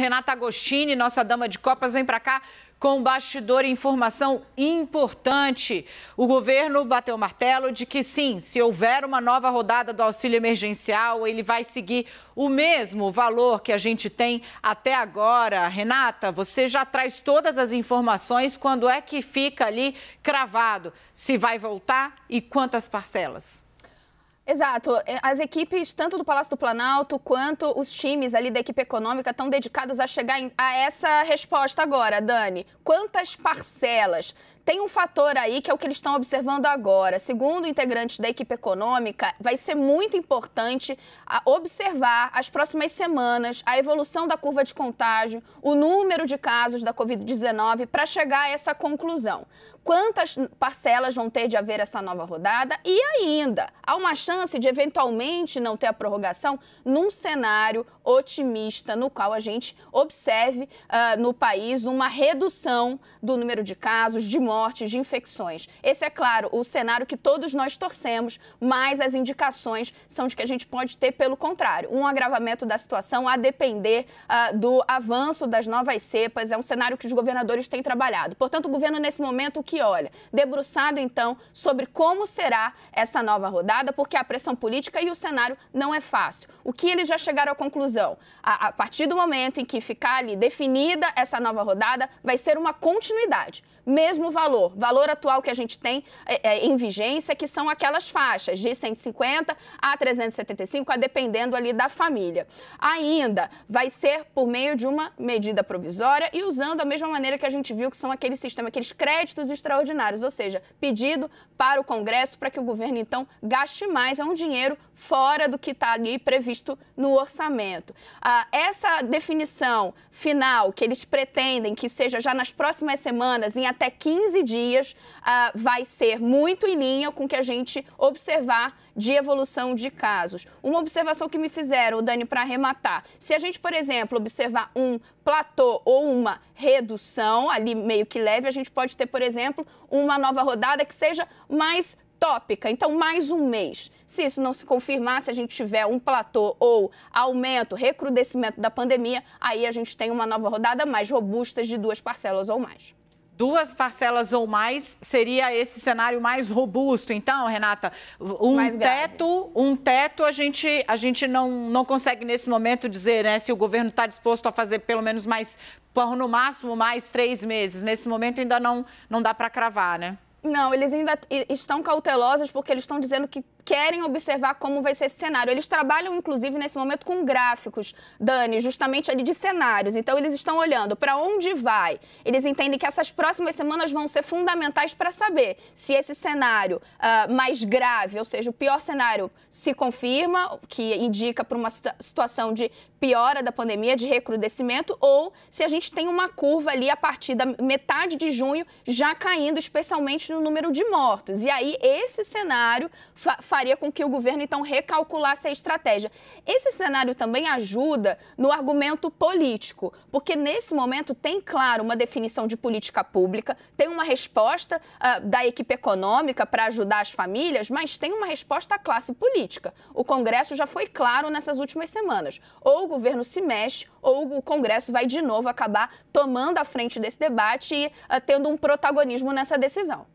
Renata Agostini, nossa dama de Copas, vem para cá com bastidor e informação importante. O governo bateu o martelo de que sim, se houver uma nova rodada do auxílio emergencial, ele vai seguir o mesmo valor que a gente tem até agora. Renata, você já traz todas as informações, quando é que fica ali cravado se vai voltar e quantas parcelas? Exato. É, as equipes, tanto do Palácio do Planalto quanto os times ali da equipe econômica, estão dedicados a chegar a essa resposta agora, Dani. Quantas parcelas? Tem um fator aí que é o que eles estão observando agora. Segundo integrantes da equipe econômica, vai ser muito importante observar as próximas semanas a evolução da curva de contágio, o número de casos da Covid-19 para chegar a essa conclusão. Quantas parcelas vão ter de haver essa nova rodada? E ainda, há uma chance de eventualmente não ter a prorrogação num cenário otimista no qual a gente observe uh, no país uma redução do número de casos, de mortes mortes, de infecções. Esse é, claro, o cenário que todos nós torcemos, mas as indicações são de que a gente pode ter, pelo contrário, um agravamento da situação a depender uh, do avanço das novas cepas. É um cenário que os governadores têm trabalhado. Portanto, o governo, nesse momento, o que olha? Debruçado, então, sobre como será essa nova rodada, porque a pressão política e o cenário não é fácil. O que eles já chegaram à conclusão? A, a partir do momento em que ficar ali definida essa nova rodada, vai ser uma continuidade, mesmo valor. Valor atual que a gente tem é, é, em vigência, que são aquelas faixas de 150 a 375, a dependendo ali da família. Ainda vai ser por meio de uma medida provisória e usando a mesma maneira que a gente viu que são aquele sistema, aqueles créditos extraordinários, ou seja, pedido para o Congresso para que o governo então gaste mais, é um dinheiro fora do que está ali previsto no orçamento. Ah, essa definição final que eles pretendem que seja já nas próximas semanas, em até 15 dias, ah, vai ser muito em linha com o que a gente observar de evolução de casos. Uma observação que me fizeram, Dani, para arrematar. Se a gente, por exemplo, observar um platô ou uma redução ali meio que leve, a gente pode ter, por exemplo, uma nova rodada que seja mais tópica. Então, mais um mês. Se isso não se confirmar, se a gente tiver um platô ou aumento, recrudescimento da pandemia, aí a gente tem uma nova rodada mais robusta de duas parcelas ou mais duas parcelas ou mais seria esse cenário mais robusto. Então, Renata, um mais teto, grave. um teto a gente, a gente não, não consegue nesse momento dizer né, se o governo está disposto a fazer pelo menos mais, no máximo mais três meses. Nesse momento ainda não, não dá para cravar, né? Não, eles ainda estão cautelosos porque eles estão dizendo que querem observar como vai ser esse cenário. Eles trabalham, inclusive, nesse momento com gráficos, Dani, justamente ali de cenários. Então, eles estão olhando para onde vai. Eles entendem que essas próximas semanas vão ser fundamentais para saber se esse cenário uh, mais grave, ou seja, o pior cenário, se confirma, que indica para uma situação de piora da pandemia, de recrudescimento, ou se a gente tem uma curva ali a partir da metade de junho já caindo, especialmente no número de mortos. E aí, esse cenário fa faria com que o governo então recalculasse a estratégia. Esse cenário também ajuda no argumento político, porque nesse momento tem, claro, uma definição de política pública, tem uma resposta uh, da equipe econômica para ajudar as famílias, mas tem uma resposta à classe política. O Congresso já foi claro nessas últimas semanas. Ou o governo se mexe, ou o Congresso vai de novo acabar tomando a frente desse debate e uh, tendo um protagonismo nessa decisão.